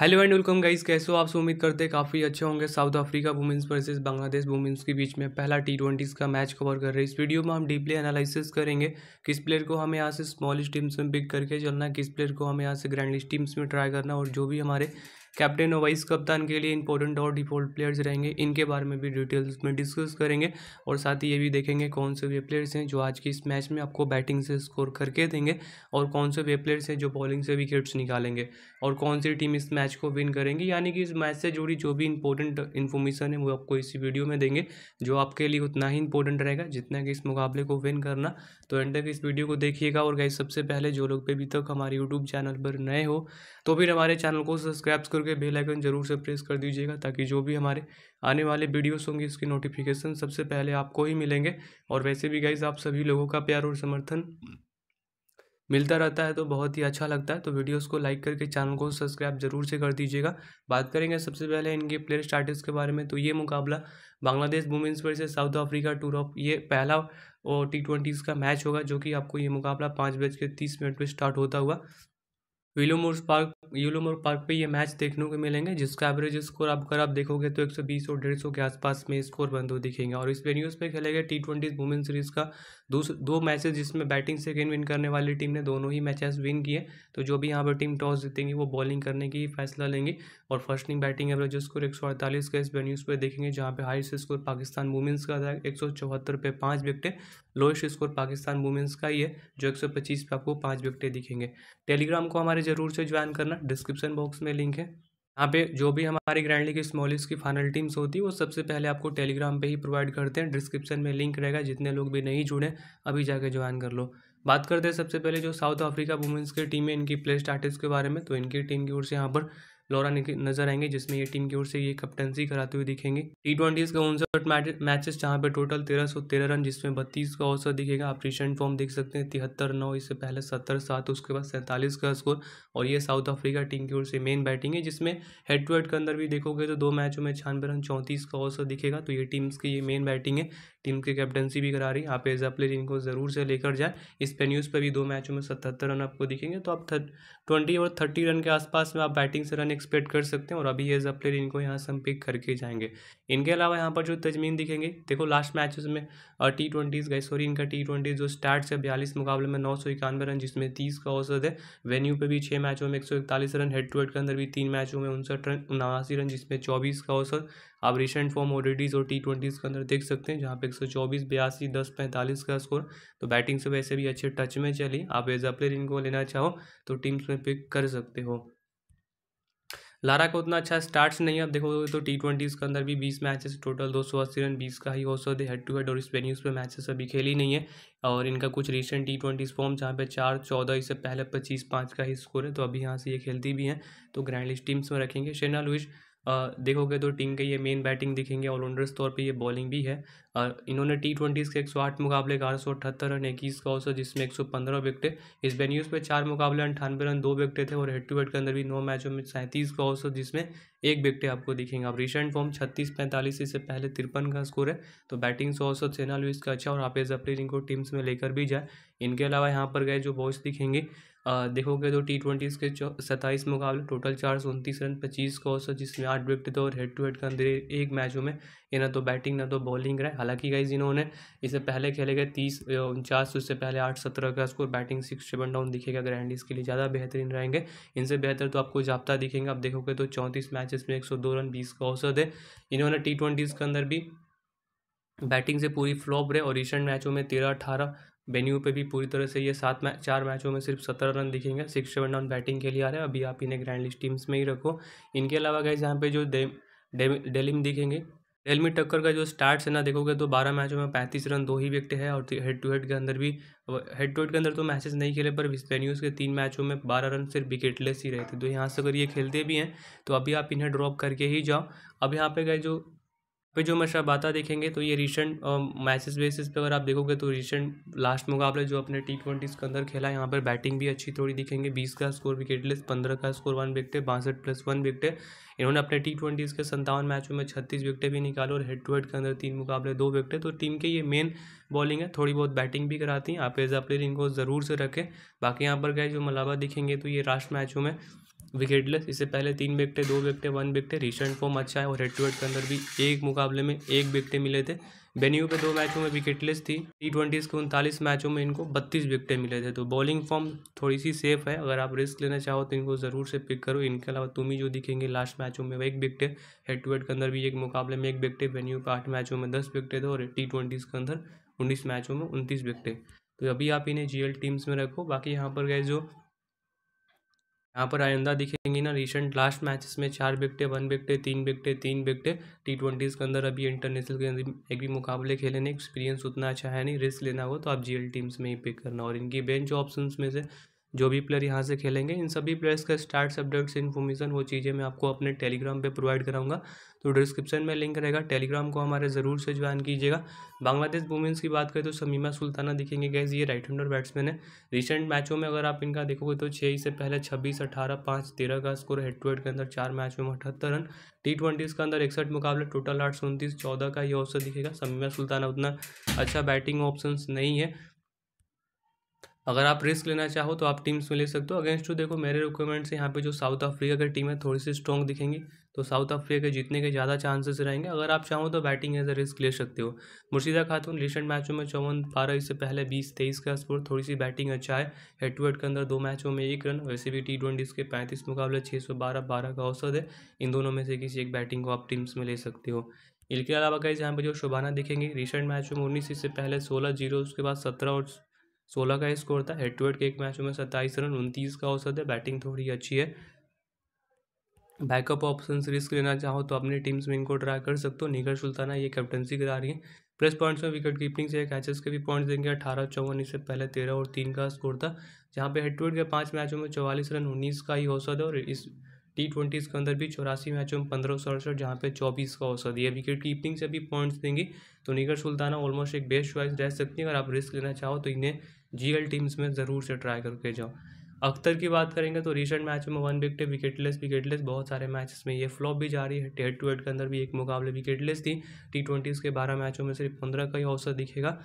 hello and welcome guys कैसे हो आप उम्मीद करते हैं काफ़ी अच्छे होंगे South Africa women's versus Bangladesh women's के बीच में पहला टी ट्वेंटीज़ का मैच कवर कर रहे हैं इस वीडियो में हम डीपली एनालिसिस करेंगे किस प्लेयर को हमें यहाँ से स्मॉलिस्ट टीम्स में पिक करके चलना है किस प्लेयर को हमें यहाँ से ग्रैंडलिस्ट टीम्स में ट्राई करना और जो भी हमारे कैप्टन और वाइस कप्तान के लिए इंपॉर्टेंट और डिफॉल्ट प्लेयर्स रहेंगे इनके बारे में भी डिटेल्स में डिस्कस करेंगे और साथ ही ये भी देखेंगे कौन से वे प्लेयर्स हैं जो आज की इस मैच में आपको बैटिंग से स्कोर करके देंगे और कौन से वे प्लेयर्स हैं जो बॉलिंग से विकेट्स निकालेंगे और कौन सी टीम इस मैच को विन करेंगी यानी कि इस मैच से जुड़ी जो भी इंपॉर्टेंट इन्फॉर्मेशन है वो आपको इसी वीडियो में देंगे जो आपके लिए उतना ही इंपॉर्टेंट रहेगा जितना कि इस मुकाबले को विन करना तो एंड तक इस वीडियो को देखिएगा और गाइज सबसे पहले जो लोग अभी तक हमारे यूट्यूब चैनल पर नए हो तो फिर हमारे चैनल को सब्सक्राइब करके बेल आइकन जरूर से प्रेस कर दीजिएगा ताकि जो भी हमारे आने वाले वीडियोस होंगे इसकी नोटिफिकेशन सबसे पहले आपको ही मिलेंगे और वैसे भी गाइज आप सभी लोगों का प्यार और समर्थन मिलता रहता है तो बहुत ही अच्छा लगता है तो वीडियोस को लाइक करके चैनल को सब्सक्राइब जरूर से कर दीजिएगा बात करेंगे सबसे पहले इनके प्लेयर स्टार्टिस के बारे में तो ये मुकाबला Bangladesh women's versus South Africa tour of ये पहला और टी ट्वेंटीज़ का मैच होगा जो कि आपको ये मुकाबला पाँच बज के तीस मिनट पर स्टार्ट होता हुआ विलोमोर पार्क विलोमोर पार्क पे ये मैच देखने को मिलेंगे जिसका एवरेज स्कोर आप अगर आप देखोगे तो 120 और 150 के आसपास में स्कोर बंद हो दिखेंगे और इस वेन्यूज़ पे खेलेगा टी ट्वेंटी वुमेन सीरीज़ का दो दो मैचेस जिसमें बैटिंग से गेंद विन करने वाली टीम ने दोनों ही मैचेस विन किए तो जो भी यहाँ पर टीम टॉस जीतेंगी वो बॉलिंग करने की फैसला लेंगी और first inning batting average score एक का इस वेन्यूज़ पर देखेंगे जहाँ पे हाइस्ट स्कोर पाकिस्तान वुमेंस का था एक पे पाँच विकटें लोएस्ट स्कोर पाकिस्तान वुमेंस का ही है जो एक सौ पच्चीस पे आपको पाँच विकटें दिखेंगे टेलीग्राम को हमारे ज़रूर से ज्वाइन करना डिस्क्रिप्शन बॉक्स में लिंक है यहाँ पे जो भी हमारी ग्रैंड लीग स्मॉलेस्ट की फाइनल टीम्स होती है वो सबसे पहले आपको टेलीग्राम पे ही प्रोवाइड करते हैं डिस्क्रिप्शन में लिंक रहेगा जितने लोग भी नहीं जुड़े अभी जाके ज्वाइन कर लो बात करते हैं सबसे पहले जो साउथ अफ्रीका वुमेंस की टीम है इनकी प्ले स्टार्टिस के बारे में तो इनकी टीम की ओर से यहाँ पर लोरा नजर आएंगे जिसमें ये टीम की ओर से ये कप्टनसी कराते हुए दिखेंगे टी ट्वेंटीज़ का उनसठ मैचेस जहाँ पे टोटल तेरह सौ तेरह रन जिसमें बत्तीस का औसत दिखेगा आप रिसेंट फॉर्म देख सकते हैं तिहत्तर नौ इससे पहले सत्तर सात उसके बाद सैंतालीस का स्कोर और ये साउथ अफ्रीका टीम की ओर से मेन बैटिंग है जिसमें हेड टू हेड के अंदर भी देखोगे तो दो मैचों में छियानवे रन चौंतीस का औसत दिखेगा तो ये टीम्स की ये मेन बैटिंग है टीम की कैप्टनसी भी करा रही है आप एज अ प्लेयर इनको ज़रूर से लेकर जाए इस पेन्यूज़ पर भी दो मैचों में सतहत्तर रन आपको दिखेंगे तो आप ट्वेंटी और थर्टी रन के आसपास में आप बैटिंग से रन एक्सपेक्ट कर सकते हैं और अभी एज अ प्लेयर इनको यहाँ से हम पिक करके जाएंगे इनके अलावा यहाँ पर जो तजमीन दिखेंगे देखो लास्ट मैचेस में टी ट्वेंटीज़ गए सॉरी इनका टी ट्वेंटी जो स्टार्ट है बयालीस मुकाबले में नौ सौ इक्यानवे रन जिसमें तीस का औसत है वेन्यू पर भी छः मैचों में एक सौ इकतालीस रन हेड टू हेड के अंदर भी तीन मैचों में उनसठ रन उनासी रन जिसमें चौबीस का औसत आप रिसेंट फॉर्म ओडीडीज और टी ट्वेंटीज़ के अंदर देख सकते हैं जहाँ पे एक सौ चौबीस बयासी दस पैंतालीस का स्कोर तो बैटिंग से वैसे भी अच्छे टच में चली आप एज अ प्लेयर इनको लेना चाहो तो टीम्स में पिक कर सकते हो लारा का उतना अच्छा स्टार्ट्स नहीं है अब देखो तो टी ट्वेंटीज़ के अंदर भी बीस मैचेस टोटल दो सौ अस्सी रन बीस का ही हो सकते हेड टू हेड और इस वेन्यूज़ पे मैचेस अभी खेली नहीं है और इनका कुछ रिसेंट टी ट्वेंटीज़ फॉर्म जहाँ पे चार चौदह इससे पहले पच्चीस पाँच का ही स्कोर है तो अभी यहाँ से ये खेलती भी हैं तो ग्रैंड लिस्ट टीम्स में रखेंगे शेना लुइस देखोगे तो टीम के ये मेन बैटिंग दिखेंगे ऑलराउंडर्स तौर पे ये बॉलिंग भी है इन्होंने टी ट्वेंटीज़ के एक सौ आठ मुकाबले ग्यारह सौ अठहत्तर रन इक्कीस का औसत जिसमें एक सौ पंद्रह विकटे इस वेन्यूज़ पे चार मुकाबले अंठानवे रन दो विकटे थे और हेड टू हेड के अंदर भी नौ मैचों में सैंतीस का औसत जिसमें एक विकटे आपको दिखेंगे अब रिसेंट फॉर्म छत्तीस पैंतालीस इससे पहले तिरपन का स्कोर है तो बैटिंग से औसत सेना लुइस का अच्छा और एज अफरीन इनको टीम्स में लेकर भी जाए इनके अलावा यहाँ पर गए जो बॉयस दिखेंगे देखोगे तो टी ट्वेंटी के सत्ताईस मुकाबले टोटल चार सौ उनतीस रन पच्चीस का औसत जिसमें आठ विकेट थे और हेड टू हेड का अंदर एक मैचों में ये ना तो बैटिंग ना तो बॉलिंग रहे हालांकि गाइज इन्होंने इससे पहले खेले गए तीस उनचास उससे पहले आठ सत्रह का score batting six seven down दिखेगा अगर एंडीज के लिए ज़्यादा बेहतरीन रहेंगे इनसे बेहतर तो आपको जाप्ता दिखेंगे आप देखोगे तो चौंतीस मैचेस में एक सौ दो रन बीस का औसत है इन्होंने टी ट्वेंटीज़ के अंदर भी बैटिंग से पूरी फ्लॉप रहे और रिसेंट मैचों में तेरह अठारह वेन्यू पे भी पूरी तरह से ये सात मैच चार मैचों में सिर्फ सत्रह रन दिखेंगे सिक्स सेवन डाउन बैटिंग के लिए आ रहे हैं अभी आप इन्हें ग्रैंड लिस्ट टीम्स में ही रखो इनके अलावा गए यहाँ पे जो डे डेलिम दिखेंगे डेलमी टक्कर का जो स्टार्ट है ना देखोगे तो बारह मैचों में पैंतीस रन दो ही विकेट है और हेड टू हेड के अंदर भी हेड टू हेड के अंदर तो मैचेस नहीं खेले पर वेन्यूज़ के तीन मैचों में बारह रन सिर्फ विकेटलेस ही रहे थे तो यहाँ से अगर ये खेलते भी हैं तो अभी आप इन्हें ड्रॉप करके ही जाओ अब यहाँ पे गए जो फिर जो आता देखेंगे तो ये रिसेंट मैचेस बेसिस पे अगर आप देखोगे तो रिसेंट लास्ट मुकाबले जो अपने टी ट्वेंटीज़ के अंदर खेला यहाँ पर बैटिंग भी अच्छी थोड़ी दिखेंगे बीस का स्कोर विकेट लेस पंद्रह का स्कोर वन विकटे बासठ प्लस वन विकटे इन्होंने अपने टी ट्वेंटीज़ के संतावन मैचों में छत्तीस विकटें भी निकाले और हेड टू हेड के अंदर तीन मुकाबले दो विकटें तो टीम के ये मेन बॉलिंग है थोड़ी बहुत बैटिंग भी कराती हैं आप एज अ प्लेयर इनको ज़रूर से रखें बाकी यहाँ पर गए जो मलाबा दिखेंगे तो ये राष्ट्र मैचों में विकेटलेस इससे पहले तीन विकटे दो विकटे वन विकटे रिसेंट फॉर्म अच्छा है और हेड टू हेड के अंदर भी एक मुकाबले में एक विकटे मिले थे बेन्यू पे दो मैचों में विकेटलेस थी टी ट्वेंटीज़ के उनतालीस मैचों में इनको बत्तीस विकटे मिले थे तो बॉलिंग फॉर्म थोड़ी सी सेफ है अगर आप रिस्क लेना चाहो तो इनको ज़रूर से पिक करो इनके अलावा तुम ही जो दिखेंगे लास्ट मैचों में एक विकटे हेड टू हेड के अंदर भी एक मुकाबले में एक विकटे बेन्यू पे आठ मैचों में दस विकटे थे और टी ट्वेंटीज़ के अंदर उन्नीस मैचों में उनतीस विकटे तो अभी आप इन्हें जी टीम्स में रखो बाकी यहाँ पर गए जो यहाँ पर आइंदा दिखेंगी ना रिसेंट लास्ट मैचेस में चार विकटे वन विकटे तीन विकटे तीन विकटे टी ट्वेंटीज़ के अंदर अभी इंटरनेशनल के अंदर एक भी मुकाबले खेले नहीं एक्सपीरियंस उतना अच्छा है नहीं रिस्क लेना हो तो आप जीएल टीम्स में ही पिक करना और इनकी बेंच ऑप्शंस में से जो भी प्लेयर यहाँ से खेलेंगे इन सभी प्लेयर्स का स्टार्ट अपडेट्स इन्फॉर्मेशन वो चीज़ें मैं आपको अपने टेलीग्राम पे प्रोवाइड कराऊंगा तो डिस्क्रिप्शन में लिंक रहेगा टेलीग्राम को हमारे ज़रूर से ज्वाइन कीजिएगा बांग्लादेश वुमेंस की बात करें तो समीमा सुल्ताना दिखेंगे गैस ये राइट हैंडर बैट्समैन है रिसेंट मैचों में अगर आप इनका देखोगे तो छः से पहले छब्बीस अठारह पाँच तेरह का स्कोर हेड टू हेड के अंदर चार मैच में अठहत्तर रन टी ट्वेंटीज़ के अंदर इकसठ मुकाबले टोटल आठ सौ उनतीस चौदह का ये औसत दिखेगा समीमा सुल्ताना उतना अच्छा बैटिंग ऑप्शन नहीं है अगर आप रिस्क लेना चाहो तो आप टीम्स में ले सकते हो अगेंस्ट टू देखो मेरे रिक्वायरमेंट से यहाँ पे जो साउथ अफ्रीका की टीम है थोड़ी सी स्ट्रॉन्ग दिखेंगी तो साउथ अफ्रीका के जीतने के ज़्यादा चांसेस रहेंगे अगर आप चाहो तो बैटिंग एज अ रिस्क ले सकते हो मुर्शिदा खातून रिसेंट मैचों में चौवन बारह इससे पहले बीस तेईस का स्कोर थोड़ी सी बैटिंग अच्छा है हेड टू हेड के अंदर दो मैचों में एक रन वैसे भी टी ट्वेंटीज़ के पैंतीस मुकाबले छः सौ बारह बारह का औसत है इन दोनों में से किसी एक बैटिंग को आप टीम्स में ले सकते हो इनके अलावा कई यहाँ पर जो शुभाना दिखेंगे रिसेंट मैचों में उन्नीस इससे पहले सोलह जीरो उसके बाद सत्रह और सोलह का स्कोर था हेड टू हेड के एक मैचों में सत्ताईस रन उनतीस का औसत है बैटिंग थोड़ी अच्छी है बैकअप ऑप्शन रिस्क लेना चाहो तो अपने टीम्स में इनको ट्राई कर सकते हो निगर सुल्ताना ये कैप्टनसी करा रही है प्रेस पॉइंट्स में विकेट कीपिंग से कैचेस के भी पॉइंट्स देंगे अठारह चौवन इससे पहले तेरह और तीन का स्कोर था जहाँ पे हेड टू हेड के पाँच मैचों में चौवालीस रन उन्नीस का ही औसत है और इस टी ट्वेंटी के अंदर भी चौरासी मैचों में पंद्रह सौ अड़सठ जहाँ पे चौबीस का औसत ये विकेट कीपिंग से भी पॉइंट्स देंगी तो निगर सुल्ताना ऑलमोस्ट एक बेस्ट चॉइस रह सकती है अगर आप रिस्क लेना चाहो तो इन्हें एल टीम्स में ज़रूर से ट्राई करके जाओ अख्तर की बात करेंगे तो रिसेंट मैच में वन विकेट विकेटलेस विकेटलेस बहुत सारे मैचेस में ये फ्लॉप भी जा रही है टेड टू हेड के अंदर भी एक मुकाबले विकेटलेस थी टी ट्वेंटीज़ के बारह मैचों में सिर्फ पंद्रह का ही औसत दिखेगा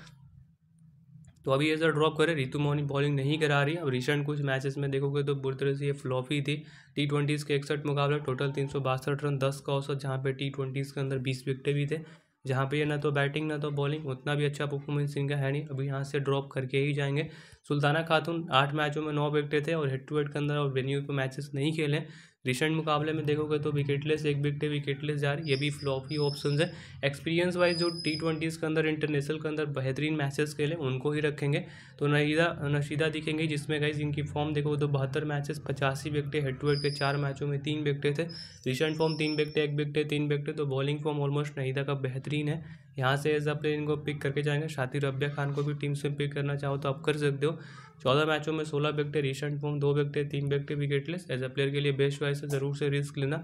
तो अभी ये सर ड्रॉप करें रितु मोहनी बॉलिंग नहीं करा रही अब रिसेंट कुछ मैचेस में देखोगे तो बुरी तरह से ये फ्लॉप ही थी टी ट्वेंटीज़ के इकसठ मुकाबले टोटल तीन सौ बासठ रन दस का औसत जहाँ पे टी ट्वेंटीज़ के अंदर बीस विकेटें भी थे जहाँ पे ये ना तो बैटिंग ना तो बॉलिंग उतना भी अच्छा परफॉर्मेंस इनका है नहीं अभी यहाँ से ड्रॉप करके ही जाएंगे सुल्ताना खातून आठ मैचों में नौ विकटे थे और हेड टू हेड के अंदर और वेन्यू पे मैचेस नहीं खेले रिसेंट मुकाबले में देखोगे तो विकेटलेस एक विकटे विकेटलेस जा रही ये भी फ्लॉप ही ऑप्शन है एक्सपीरियंस वाइज जो टी ट्वेंटीज़ के अंदर इंटरनेशनल के अंदर बेहतरीन मैचेस खेले उनको ही रखेंगे तो नहीदा नशीदा दिखेंगे जिसमें गाइज इनकी फॉर्म देखो तो बहत्तर मैचेस पचासी विकटे हेड टू हेड के चार मैचों में तीन विकटे थे रिसेंट फॉर्म तीन विकटे एक विकटे तीन विकटे तो बॉलिंग फॉर्म ऑलमोस्ट नहीदा का बेहतरीन है यहाँ से एज अ प्लेयर इनको पिक करके जाएंगे साथ ही खान को भी टीम से पिक करना चाहो तो आप कर सकते हो चौदह मैचों में सोलह विकटें रिसेंट फॉर्म दो विकटें तीन विकटें विकेटलेस एज ए प्लेयर के लिए बेस्ट वाइस है ज़रूर से रिस्क लेना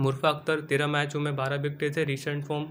मुरफा अख्तर तेरह मैचों में बारह विकटें थे रिसेंट फॉर्म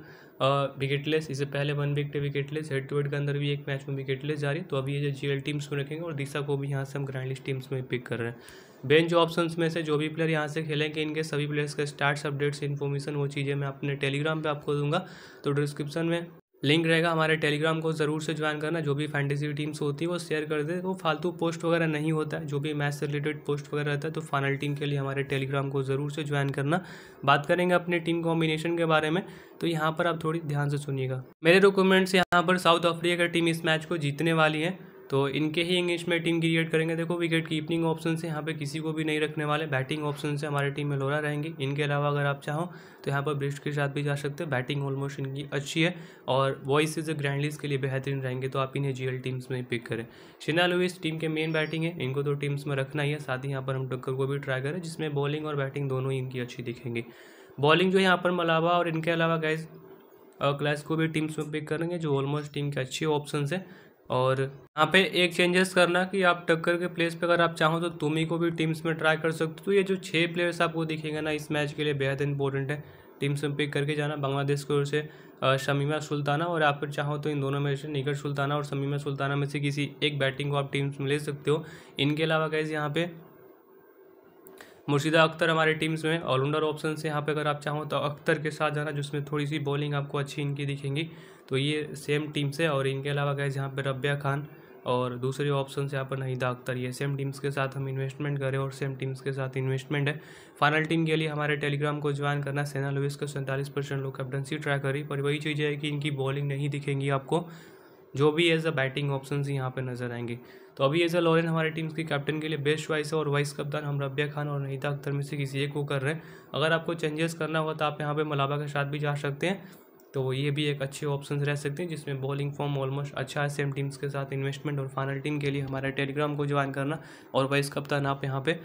विकेटलेस इससे पहले one wicket wicketless head to head के अंदर भी एक मैच में विकेटलेस जा रही तो अभी ये जो एल टीम्स में रखेंगे और दिशा को भी यहाँ से हम ग्रैंड लिस्ट टीम्स में पिक कर रहे हैं बेंच ऑप्शन में से जो भी प्लेयर यहाँ से खेलेंगे इनके सभी प्लेयर्स के स्टार्ट अपडेट्स इन्फॉर्मेशन वो चीज़ें मैं अपने टेलीग्राम पर आपको दूंगा तो डिस्क्रिप्शन में लिंक रहेगा हमारे टेलीग्राम को ज़रूर से ज्वाइन करना जो भी फैंटेसी टीम्स होती है वो शेयर कर दे वो फालतू पोस्ट वगैरह नहीं होता है जो भी मैच से रिलेटेड पोस्ट वगैरह रहता है तो फाइनल टीम के लिए हमारे टेलीग्राम को ज़रूर से ज्वाइन करना बात करेंगे अपने टीम कॉम्बिनेशन के बारे में तो यहाँ पर आप थोड़ी ध्यान से सुनिएगा मेरे डॉक्यूमेंट्स यहाँ पर साउथ अफ्रीका टीम इस मैच को जीतने वाली है तो इनके ही इंग्लिश में टीम क्रिएट करेंगे देखो विकेट कीपिंग ऑप्शन से यहाँ पे किसी को भी नहीं रखने वाले बैटिंग ऑप्शन से हमारे टीम में लोरा रहेंगे इनके अलावा अगर आप चाहो तो यहाँ पर ब्रिस्ट के साथ भी जा सकते हैं बैटिंग ऑलमोस्ट इनकी अच्छी है और वॉइस इज ग्रैंड के लिए बेहतरीन रहेंगे तो आप इन्हें जी टीम्स में पिक करें शिना लुइस टीम के मेन बैटिंग है इनको तो टीम्स में रखना ही है साथ ही यहाँ पर हम टक्कर को भी ट्राई करें जिसमें बॉलिंग और बैटिंग दोनों ही इनकी अच्छी दिखेंगी बॉलिंग जो यहाँ पर मलावा और इनके अलावा गैस क्लास को भी टीम्स में पिक करेंगे जो ऑलमोस्ट टीम के अच्छे ऑप्शन है और यहाँ पे एक चेंजेस करना कि आप टक्कर के प्लेस पे अगर आप चाहो तो तुमी को भी टीम्स में ट्राई कर सकते हो तो ये जो छः प्लेयर्स आपको दिखेंगे ना इस मैच के लिए बेहद इंपॉर्टेंट है टीम्स में पिक करके जाना बांग्लादेश की ओर से शमीमा सुल्ताना और आप चाहो तो इन दोनों में से निकट सुल्ताना और शमीमा सुल्ताना में से किसी एक बैटिंग को आप टीम्स में ले सकते हो इनके अलावा कैसे यहाँ पे मुर्शिदा अख्तर हमारे टीम्स में ऑलराउंडर ऑप्शन से यहाँ पे अगर आप चाहो तो अख्तर के साथ जाना जिसमें थोड़ी सी बॉलिंग आपको अच्छी इनकी दिखेंगी तो ये सेम टीम से और इनके अलावा गए जहाँ पर रबिया खान और दूसरे ऑप्शन से यहाँ पर नहीं अख्तर ये सेम टीम्स के साथ हम इन्वेस्टमेंट करें और सेम टीम्स के साथ इन्वेस्टमेंट है फाइनल टीम के लिए हमारे टेलीग्राम को ज्वाइन करना सेना लुविस को सैंतालीस परसेंट लोग कैप्टनसी ट्राई करी पर वही चीज़ है कि इनकी बॉलिंग नहीं दिखेंगी आपको जो भी एज अ बैटिंग ऑप्शन यहाँ पर नज़र आएंगे तो अभी एज लॉरेन हमारे टीम के कैप्टन के लिए बेस्ट चॉइस है और वाइस कप्तान हम रबिया खान और नहीदा अख्तर में से किसी एक को कर रहे हैं अगर आपको चेंजेस करना हुआ तो आप यहाँ पर मलाबा के साथ भी जा सकते हैं तो ये भी एक अच्छे ऑप्शन रह सकते हैं जिसमें बॉलिंग फॉर्म ऑलमोस्ट अच्छा है सेम टीम्स के साथ इन्वेस्टमेंट और फाइनल टीम के लिए हमारे टेलीग्राम को ज्वाइन करना और वाइस कप्तान आप यहाँ पे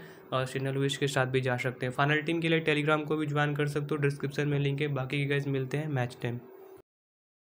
सिग्नल विश के साथ भी जा सकते हैं फाइनल टीम के लिए टेलीग्राम को भी ज्वाइन कर सकते हो डिस्क्रिप्शन में लिंक है बाकी गाइज मिलते हैं मैच टाइम